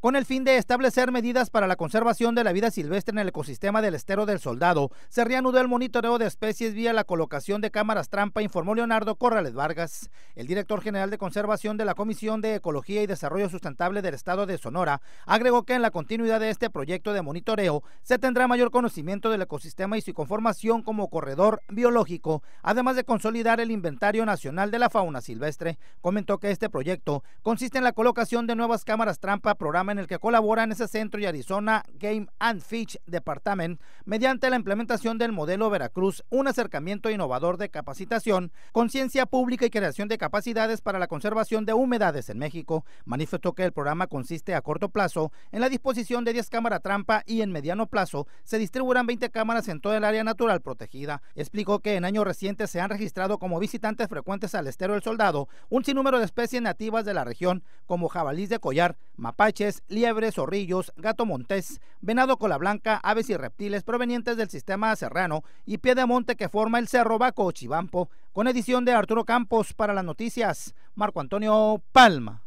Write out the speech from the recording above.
Con el fin de establecer medidas para la conservación de la vida silvestre en el ecosistema del estero del Soldado, se reanudó el monitoreo de especies vía la colocación de cámaras trampa, informó Leonardo Corrales Vargas. El director general de conservación de la Comisión de Ecología y Desarrollo Sustentable del Estado de Sonora agregó que en la continuidad de este proyecto de monitoreo se tendrá mayor conocimiento del ecosistema y su conformación como corredor biológico, además de consolidar el inventario nacional de la fauna silvestre. Comentó que este proyecto consiste en la colocación de nuevas cámaras trampa, programas en el que colaboran ese centro y Arizona Game and Fish Department mediante la implementación del modelo Veracruz, un acercamiento innovador de capacitación, conciencia pública y creación de capacidades para la conservación de humedades en México. Manifestó que el programa consiste a corto plazo en la disposición de 10 cámaras trampa y en mediano plazo se distribuirán 20 cámaras en toda el área natural protegida. Explicó que en años recientes se han registrado como visitantes frecuentes al estero del Soldado un sinnúmero de especies nativas de la región como jabalís de collar, mapaches, liebres, zorrillos, gato montés, venado cola blanca, aves y reptiles provenientes del sistema serrano y piedemonte que forma el cerro Baco Chivampo, con edición de Arturo Campos para las noticias, Marco Antonio Palma.